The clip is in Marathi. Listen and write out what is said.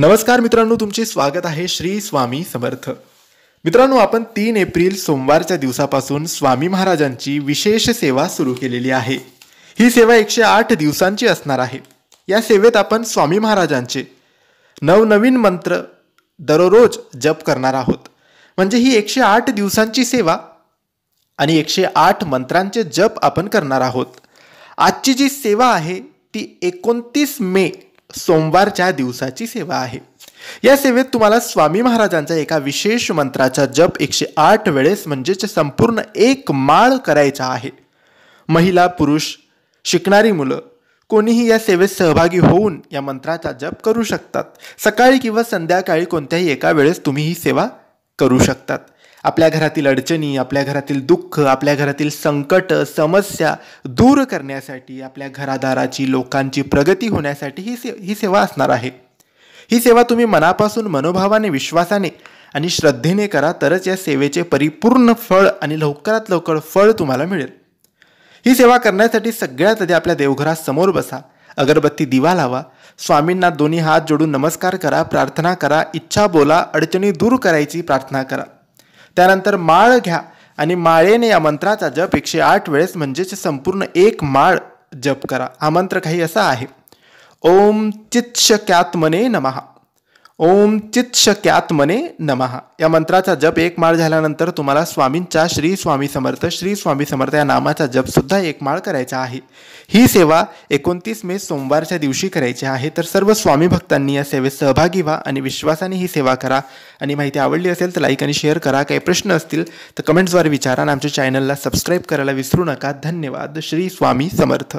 नमस्कार मित्रांनो तुमचे स्वागत आहे श्री स्वामी समर्थ मित्रांनो आपण तीन एप्रिल सोमवारच्या दिवसापासून स्वामी महाराजांची विशेष सेवा सुरू केलेली आहे ही सेवा एकशे आठ दिवसांची असणार आहे या सेवेत आपण स्वामी महाराजांचे नवनवीन मंत्र दररोज जप करणार आहोत म्हणजे ही एकशे आठ दिवसांची सेवा आणि एकशे आठ मंत्रांचे जप आपण करणार आहोत आजची जी सेवा आहे ती एकोणतीस मे सोमवारच्या दिवसाची सेवा आहे या सेवेत तुम्हाला स्वामी महाराजांचा एका विशेष मंत्राचा जप एकशे आठ वेळेस म्हणजेच संपूर्ण एक माळ करायचा आहे महिला पुरुष शिकणारी मुलं कोणीही या सेवेत सहभागी होऊन या मंत्राचा जप करू शकतात सकाळी किंवा संध्याकाळी कोणत्याही एका वेळेस तुम्ही ही सेवा करू शकतात आपल्या घरातील अडचणी आपल्या घरातील दुःख आपल्या घरातील संकट समस्या दूर करण्यासाठी आपल्या घरादाराची लोकांची प्रगती होण्यासाठी ही से ही सेवा असणार आहे ही सेवा तुम्ही मनापासून मनोभावाने विश्वासाने आणि श्रद्धेने करा तरच या सेवेचे परिपूर्ण फळ आणि लवकरात लवकर फळ तुम्हाला मिळेल ही सेवा करण्यासाठी सगळ्यात आधी आपल्या देवघरासमोर बसा अगरबत्ती दिवा लावा स्वामींना दोन्ही हात जोडून नमस्कार करा प्रार्थना करा इच्छा बोला अडचणी दूर करायची प्रार्थना करा त्यानंतर माळ घ्या आणि माळेने या मंत्राचा जप एकशे आठ वेळेस म्हणजेच संपूर्ण एक माळ जप करा हा मंत्र काही असा आहे ओम चित्शक्यात्मने नमहा ओम शक्यात आत्मने नमहा या मंत्राचा जप एक माळ झाल्यानंतर तुम्हाला स्वामींच्या श्री स्वामी समर्थ श्री स्वामी समर्थ या नामाचा जपसुद्धा एक माळ करायचा आहे ही सेवा एकोणतीस मे सोमवारच्या दिवशी करायची आहे तर सर्व स्वामी भक्तांनी या सेवेत सहभागी व्हा आणि विश्वासाने ही सेवा करा आणि माहिती आवडली असेल तर लाईक आणि शेअर करा काही प्रश्न असतील तर कमेंट्सद्वारे विचारा आणि आमच्या चॅनलला सबस्क्राईब करायला विसरू नका धन्यवाद श्री स्वामी समर्थ